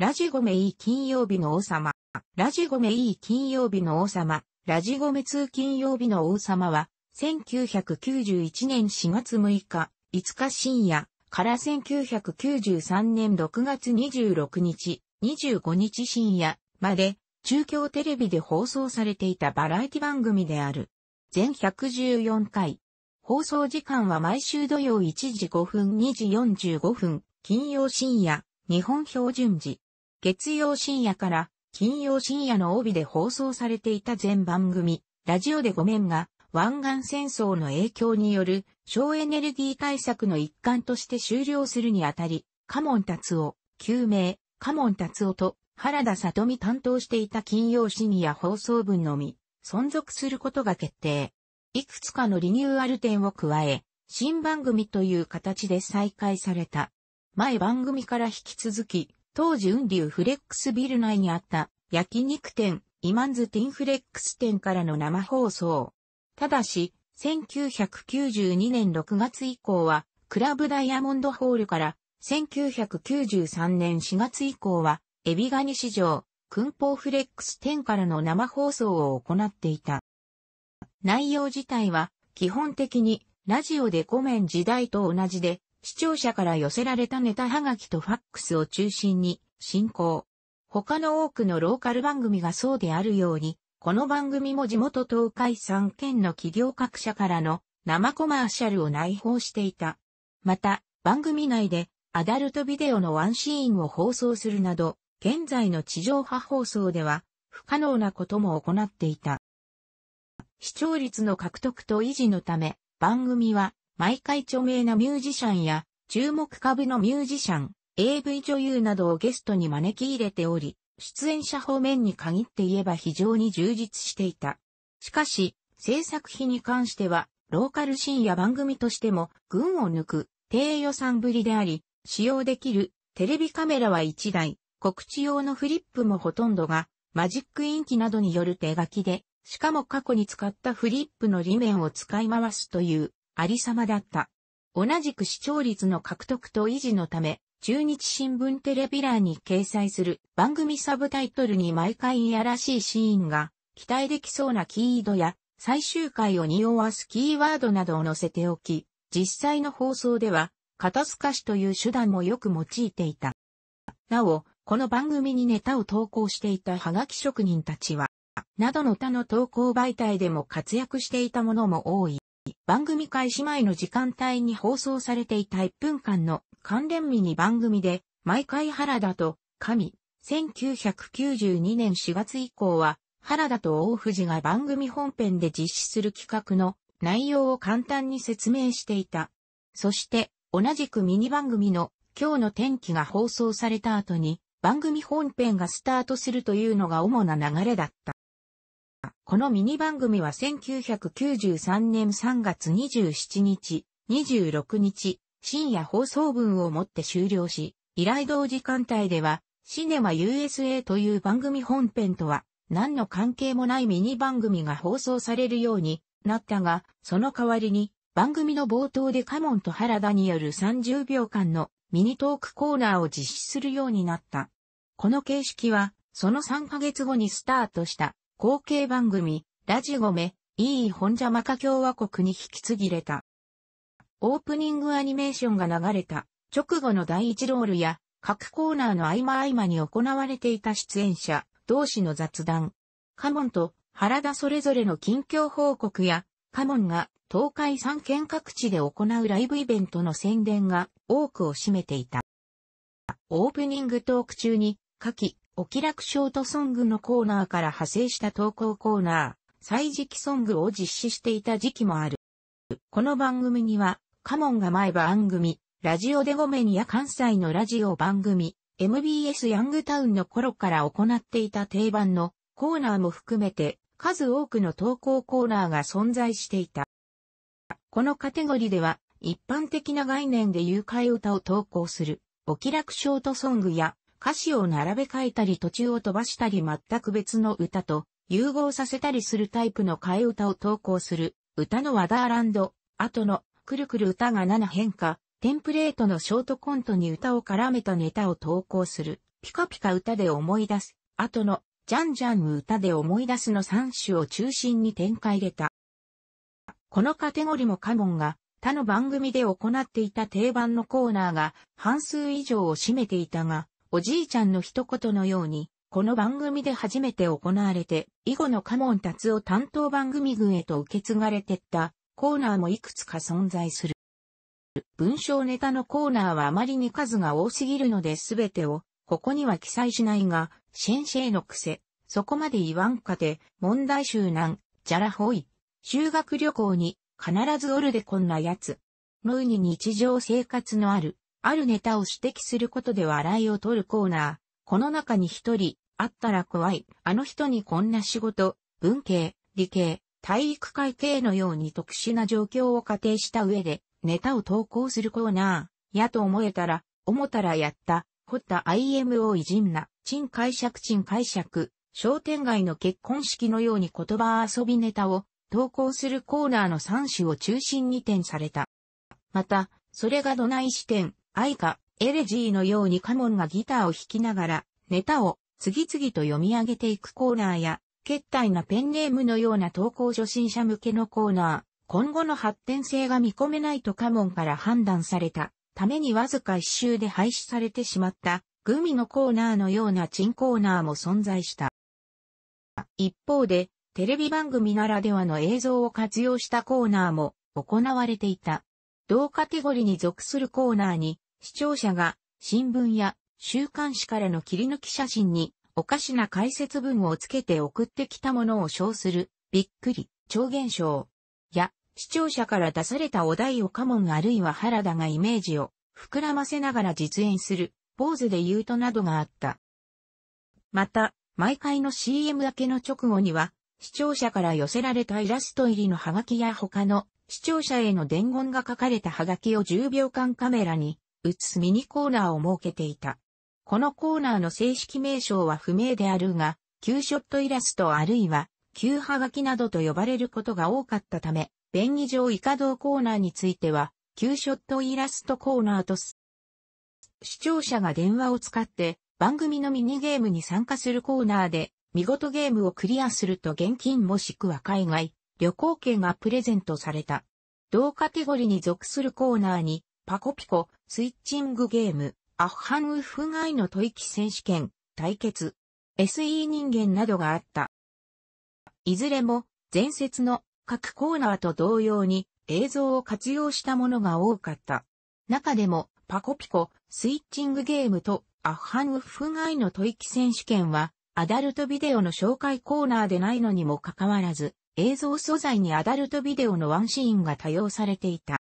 ラジゴメイ金曜日の王様。ラジゴメイ金曜日の王様。ラジゴメ2金曜日の王様は、1991年4月6日、5日深夜、から1993年6月26日、25日深夜まで、中京テレビで放送されていたバラエティ番組である。全114回。放送時間は毎週土曜1時5分2時45分、金曜深夜、日本標準時。月曜深夜から金曜深夜の帯で放送されていた全番組、ラジオでごめんが、湾岸戦争の影響による省エネルギー対策の一環として終了するにあたり、カモン達夫、救命、カモン達夫と原田里美担当していた金曜深夜放送分のみ、存続することが決定。いくつかのリニューアル点を加え、新番組という形で再開された。前番組から引き続き、当時雲流フレックスビル内にあった焼肉店、イマンズティンフレックス店からの生放送。ただし、1992年6月以降は、クラブダイヤモンドホールから、1993年4月以降は、エビガニ市場、訓ーフレックス店からの生放送を行っていた。内容自体は、基本的に、ラジオでコメン時代と同じで、視聴者から寄せられたネタはがきとファックスを中心に進行。他の多くのローカル番組がそうであるように、この番組も地元東海3県の企業各社からの生コマーシャルを内包していた。また、番組内でアダルトビデオのワンシーンを放送するなど、現在の地上波放送では不可能なことも行っていた。視聴率の獲得と維持のため、番組は毎回著名なミュージシャンや、注目株のミュージシャン、AV 女優などをゲストに招き入れており、出演者方面に限って言えば非常に充実していた。しかし、制作費に関しては、ローカルシーンや番組としても、群を抜く、低予算ぶりであり、使用できる、テレビカメラは1台、告知用のフリップもほとんどが、マジックインキなどによる手書きで、しかも過去に使ったフリップの裏面を使い回すという、ありさまだった。同じく視聴率の獲得と維持のため、中日新聞テレビ欄に掲載する番組サブタイトルに毎回いやらしいシーンが期待できそうなキードや最終回を匂わすキーワードなどを載せておき、実際の放送では肩透かしという手段もよく用いていた。なお、この番組にネタを投稿していたハガキ職人たちは、などの他の投稿媒体でも活躍していたものも多い。番組開始前の時間帯に放送されていた1分間の関連ミニ番組で、毎回原田と神、1992年4月以降は、原田と大藤が番組本編で実施する企画の内容を簡単に説明していた。そして、同じくミニ番組の今日の天気が放送された後に、番組本編がスタートするというのが主な流れだった。このミニ番組は1993年3月27日、26日、深夜放送分をもって終了し、依頼同時間帯では、シネマ USA という番組本編とは、何の関係もないミニ番組が放送されるようになったが、その代わりに、番組の冒頭でカモンと原田による30秒間のミニトークコーナーを実施するようになった。この形式は、その3ヶ月後にスタートした後継番組、ラジゴメ、イー本ャマカ共和国に引き継ぎれた。オープニングアニメーションが流れた直後の第一ロールや各コーナーの合間合間に行われていた出演者同士の雑談。カモンと原田それぞれの近況報告やカモンが東海3県各地で行うライブイベントの宣伝が多くを占めていた。オープニングトーク中に下記お気楽ショートソングのコーナーから派生した投稿コーナー、最時期ソングを実施していた時期もある。この番組には、カモンが前番組、ラジオでゴメニや関西のラジオ番組、MBS ヤングタウンの頃から行っていた定番のコーナーも含めて数多くの投稿コーナーが存在していた。このカテゴリーでは一般的な概念で誘拐歌を投稿するお気楽ショートソングや歌詞を並べ替えたり途中を飛ばしたり全く別の歌と融合させたりするタイプの替え歌を投稿する歌のワダーランド、後のくるくる歌が7変化、テンプレートのショートコントに歌を絡めたネタを投稿するピカピカ歌で思い出す、後のジャンジャン歌で思い出すの3種を中心に展開れた。このカテゴリもカモンが他の番組で行っていた定番のコーナーが半数以上を占めていたが、おじいちゃんの一言のように、この番組で初めて行われて、以後のカモン達夫担当番組群へと受け継がれてったコーナーもいくつか存在する。文章ネタのコーナーはあまりに数が多すぎるので全てをここには記載しないが、先生の癖、そこまで言わんかて、問題集難、じゃらほい。修学旅行に、必ずおるでこんなやつ。ムーに日常生活のある、あるネタを指摘することで笑いを取るコーナー。この中に一人、あったら怖い。あの人にこんな仕事、文系、理系、体育会系のように特殊な状況を仮定した上で、ネタを投稿するコーナー。やと思えたら、思たらやった。掘った IMO いじんな。陳解釈陳解釈。商店街の結婚式のように言葉遊びネタを投稿するコーナーの3種を中心に点された。また、それがどない視点、愛カ、エレジーのようにカモンがギターを弾きながら、ネタを次々と読み上げていくコーナーや、決体なペンネームのような投稿初心者向けのコーナー、今後の発展性が見込めないとカモンから判断された、ためにわずか一周で廃止されてしまった、グミのコーナーのようなチンコーナーも存在した。一方で、テレビ番組ならではの映像を活用したコーナーも行われていた。同カテゴリに属するコーナーに、視聴者が新聞や週刊誌からの切り抜き写真におかしな解説文をつけて送ってきたものを称するびっくり超現象や視聴者から出されたお題をカモンあるいは原田がイメージを膨らませながら実演する坊主で言うとなどがあった。また、毎回の CM 明けの直後には、視聴者から寄せられたイラスト入りのハガキや他の視聴者への伝言が書かれたハガキを10秒間カメラに映すミニコーナーを設けていた。このコーナーの正式名称は不明であるが、旧ショットイラストあるいは、旧ハガキなどと呼ばれることが多かったため、便宜上カドーコーナーについては、旧ショットイラストコーナーとす。視聴者が電話を使って番組のミニゲームに参加するコーナーで見事ゲームをクリアすると現金もしくは海外旅行券がプレゼントされた。同カテゴリに属するコーナーにパコピコ、スイッチングゲーム、アッハンウッフガイの吐息選手権、対決、SE 人間などがあった。いずれも、前節の各コーナーと同様に映像を活用したものが多かった。中でも、パコピコ、スイッチングゲームとアッハンウッフガイの吐息選手権は、アダルトビデオの紹介コーナーでないのにもかかわらず、映像素材にアダルトビデオのワンシーンが多用されていた。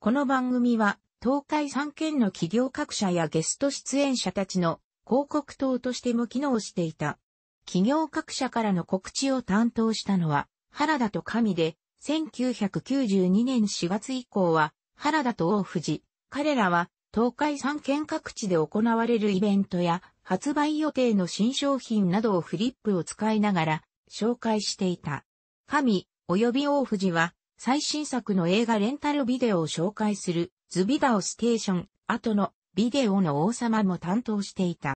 この番組は、東海3県の企業各社やゲスト出演者たちの広告等としても機能していた。企業各社からの告知を担当したのは、原田と神で、1992年4月以降は、原田と大藤。彼らは、東海3県各地で行われるイベントや、発売予定の新商品などをフリップを使いながら、紹介していた。神、及び大藤は、最新作の映画レンタルビデオを紹介するズビダオステーション、後のビデオの王様も担当していた。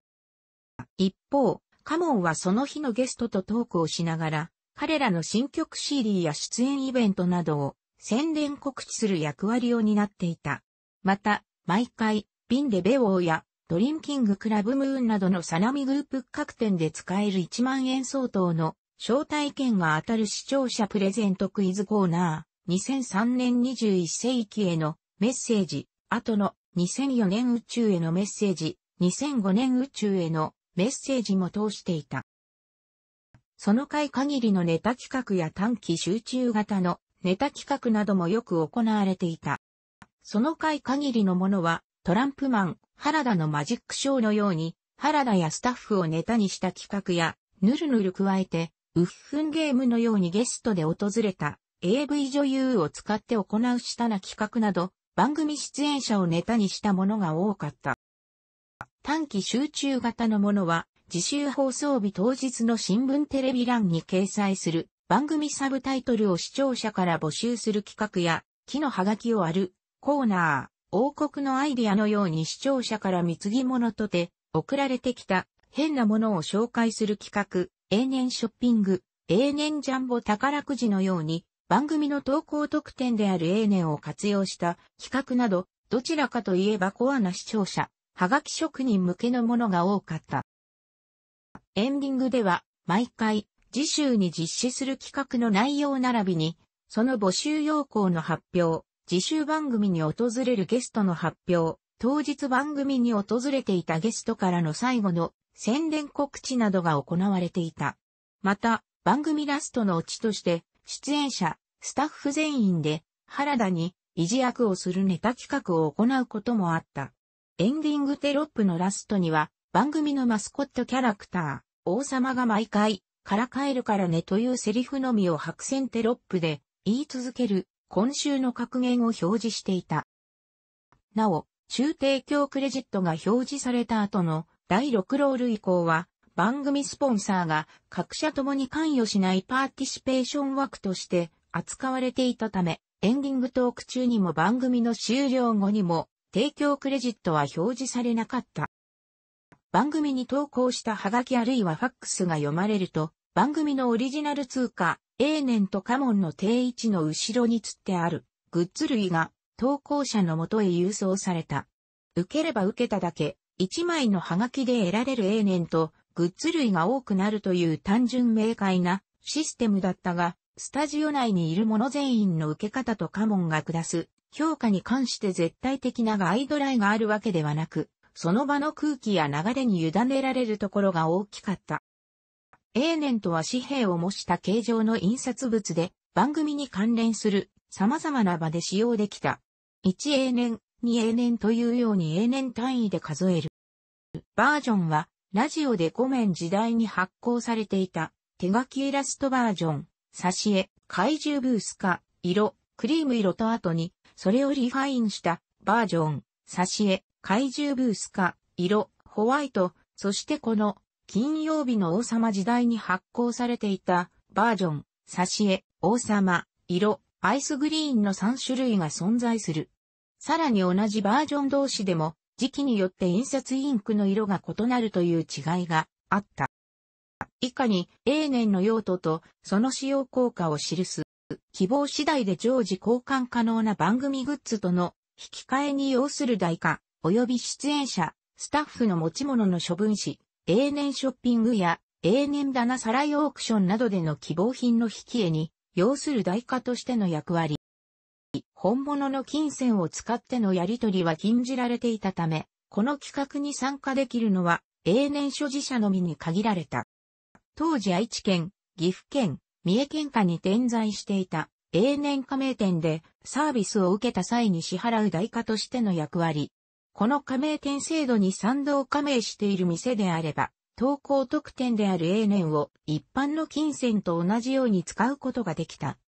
一方、カモンはその日のゲストとトークをしながら、彼らの新曲 CD や出演イベントなどを宣伝告知する役割を担っていた。また、毎回、ビンデベオーやドリンキングクラブムーンなどのサナミグープ各店で使える1万円相当の招待券が当たる視聴者プレゼントクイズコーナー。2003年21世紀へのメッセージ、後の2004年宇宙へのメッセージ、2005年宇宙へのメッセージも通していた。その回限りのネタ企画や短期集中型のネタ企画などもよく行われていた。その回限りのものはトランプマン、原田のマジックショーのように原田やスタッフをネタにした企画やぬるぬる加えて、ウッフンゲームのようにゲストで訪れた AV 女優を使って行う下な企画など、番組出演者をネタにしたものが多かった。短期集中型のものは、自習放送日当日の新聞テレビ欄に掲載する番組サブタイトルを視聴者から募集する企画や、木の葉書キをあるコーナー、王国のアイディアのように視聴者から貢ぎ物とて送られてきた変なものを紹介する企画、永年ショッピング、永年ジャンボ宝くじのように番組の投稿特典である a 年を活用した企画など、どちらかといえばコアな視聴者、ハガキ職人向けのものが多かった。エンディングでは、毎回、次週に実施する企画の内容並びに、その募集要項の発表、次週番組に訪れるゲストの発表、当日番組に訪れていたゲストからの最後の宣伝告知などが行われていた。また、番組ラストのオチとして、出演者、スタッフ全員で原田に維持役をするネタ企画を行うこともあった。エンディングテロップのラストには番組のマスコットキャラクター、王様が毎回、から帰るからねというセリフのみを白線テロップで言い続ける今週の格言を表示していた。なお、中提供クレジットが表示された後の第6ロール以降は番組スポンサーが各社ともに関与しないパーティシペーション枠として扱われていたため、エンディングトーク中にも番組の終了後にも、提供クレジットは表示されなかった。番組に投稿したハガキあるいはファックスが読まれると、番組のオリジナル通貨、A 年とカモンの定位置の後ろにつってある、グッズ類が、投稿者のもとへ郵送された。受ければ受けただけ、1枚のハガキで得られる A 年と、グッズ類が多くなるという単純明快なシステムだったが、スタジオ内にいる者全員の受け方とカモンが下す評価に関して絶対的なガイドラインがあるわけではなく、その場の空気や流れに委ねられるところが大きかった。永年とは紙幣を模した形状の印刷物で、番組に関連する様々な場で使用できた。1永年、2永年というように永年単位で数える。バージョンは、ラジオで5面時代に発行されていた手書きイラストバージョン。挿絵、怪獣ブースか、色、クリーム色と後に、それをリファインしたバージョン、挿絵、怪獣ブースか、色、ホワイト、そしてこの、金曜日の王様時代に発行されていた、バージョン、挿絵、王様、色、アイスグリーンの3種類が存在する。さらに同じバージョン同士でも、時期によって印刷インクの色が異なるという違いがあった。以下に、永年の用途と、その使用効果を記す。希望次第で常時交換可能な番組グッズとの引き換えに要する代価、及び出演者、スタッフの持ち物の処分し、永年ショッピングや永年棚さらいオークションなどでの希望品の引き絵に要する代価としての役割。本物の金銭を使ってのやり取りは禁じられていたため、この企画に参加できるのは永年所持者のみに限られた。当時愛知県、岐阜県、三重県下に点在していた永年加盟店でサービスを受けた際に支払う代価としての役割。この加盟店制度に賛同加盟している店であれば、投稿特典である永年を一般の金銭と同じように使うことができた。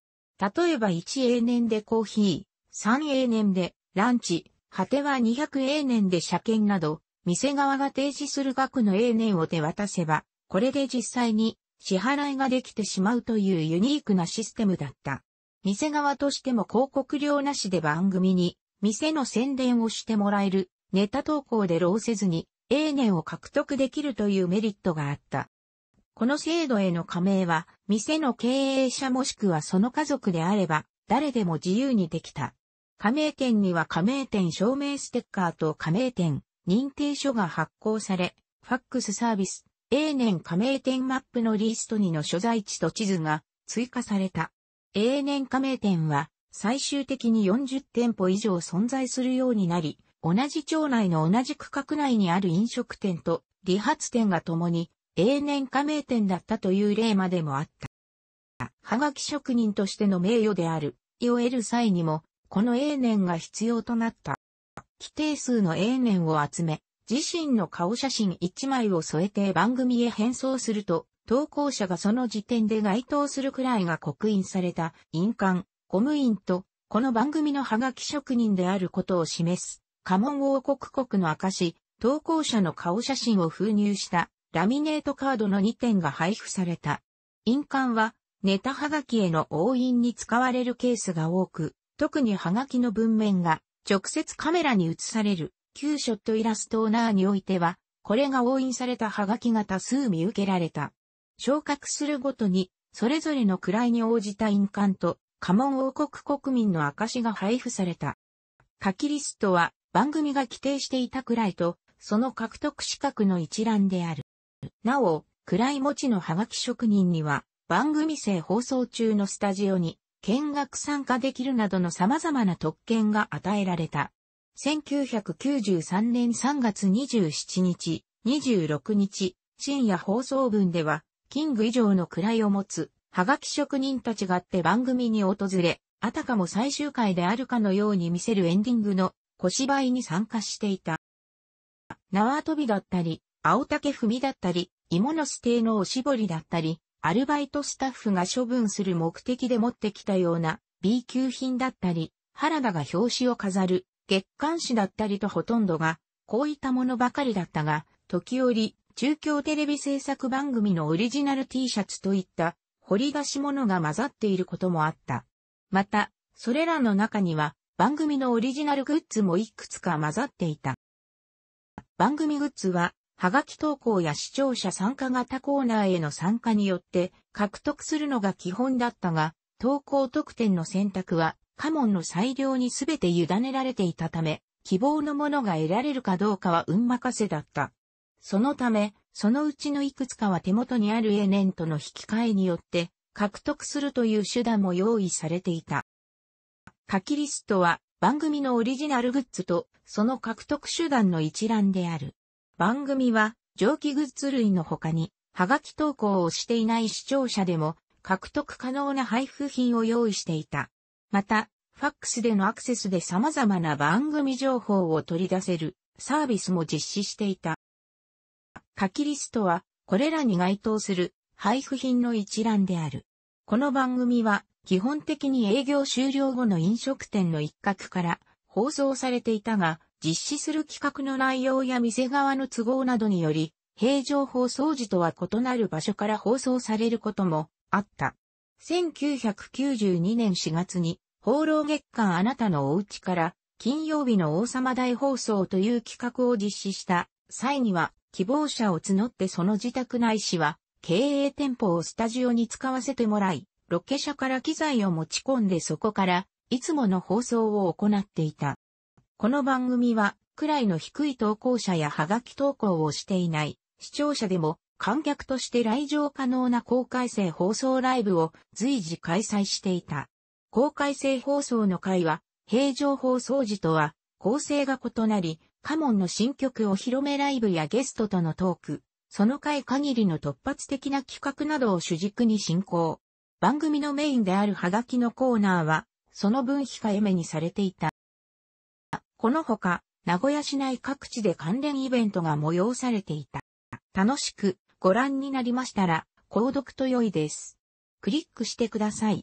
例えば1永年でコーヒー、3永年でランチ、果ては2 0 0永年で車検など、店側が提示する額の永年を手渡せば、これで実際に支払いができてしまうというユニークなシステムだった。店側としても広告料なしで番組に店の宣伝をしてもらえるネタ投稿で労せずに A 年を獲得できるというメリットがあった。この制度への加盟は店の経営者もしくはその家族であれば誰でも自由にできた。加盟店には加盟店証明ステッカーと加盟店認定書が発行され、ファックスサービス、永年加盟店マップのリストにの所在地と地図が追加された。永年加盟店は最終的に40店舗以上存在するようになり、同じ町内の同じ区画内にある飲食店と理髪店が共に永年加盟店だったという例までもあった。はがき職人としての名誉である、を得る際にも、この永年が必要となった。規定数の永年を集め、自身の顔写真1枚を添えて番組へ返送すると、投稿者がその時点で該当するくらいが刻印された印鑑、公務員と、この番組のハガキ職人であることを示す、家紋王国国の証、投稿者の顔写真を封入したラミネートカードの2点が配布された。印鑑は、ネタハガキへの押印に使われるケースが多く、特にハガキの文面が直接カメラに映される旧ショットイラストオーナーにおいては、これが押印されたハガキが多数見受けられた。昇格するごとに、それぞれの位に応じた印鑑と、家紋王国国民の証が配布された。書きリストは、番組が規定していた位と、その獲得資格の一覧である。なお、位持ちのハガキ職人には、番組生放送中のスタジオに見学参加できるなどの様々な特権が与えられた。1993年3月27日、26日、深夜放送分では、キング以上の位を持つ、はがき職人たちがって番組に訪れ、あたかも最終回であるかのように見せるエンディングの小芝居に参加していた。縄跳びだったり、青竹踏みだったり、芋の捨てのおしぼりだったり、アルバイトスタッフが処分する目的で持ってきたような B 級品だったり、原田が表紙を飾る月刊誌だったりとほとんどが、こういったものばかりだったが、時折、中京テレビ制作番組のオリジナル T シャツといった、掘り出し物が混ざっていることもあった。また、それらの中には、番組のオリジナルグッズもいくつか混ざっていた。番組グッズは、はがき投稿や視聴者参加型コーナーへの参加によって獲得するのが基本だったが、投稿特典の選択は家紋の裁量にすべて委ねられていたため、希望のものが得られるかどうかは運任せだった。そのため、そのうちのいくつかは手元にあるエネンとの引き換えによって、獲得するという手段も用意されていた。書きリストは番組のオリジナルグッズとその獲得手段の一覧である。番組は蒸気グッズ類の他に、はがき投稿をしていない視聴者でも獲得可能な配布品を用意していた。また、ファックスでのアクセスで様々な番組情報を取り出せるサービスも実施していた。書きリストは、これらに該当する配布品の一覧である。この番組は、基本的に営業終了後の飲食店の一角から放送されていたが、実施する企画の内容や店側の都合などにより、平常放送時とは異なる場所から放送されることもあった。1992年4月に放浪月間あなたのお家から金曜日の王様大放送という企画を実施した際には希望者を募ってその自宅内市は経営店舗をスタジオに使わせてもらい、ロケ車から機材を持ち込んでそこからいつもの放送を行っていた。この番組は位の低い投稿者やハガキ投稿をしていない視聴者でも観客として来場可能な公開生放送ライブを随時開催していた。公開性放送の回は、平常放送時とは構成が異なり、カモンの新曲お披露目ライブやゲストとのトーク、その回限りの突発的な企画などを主軸に進行。番組のメインであるハガキのコーナーは、その分控えめにされていた。このほか、名古屋市内各地で関連イベントが催されていた。楽しくご覧になりましたら、購読と良いです。クリックしてください。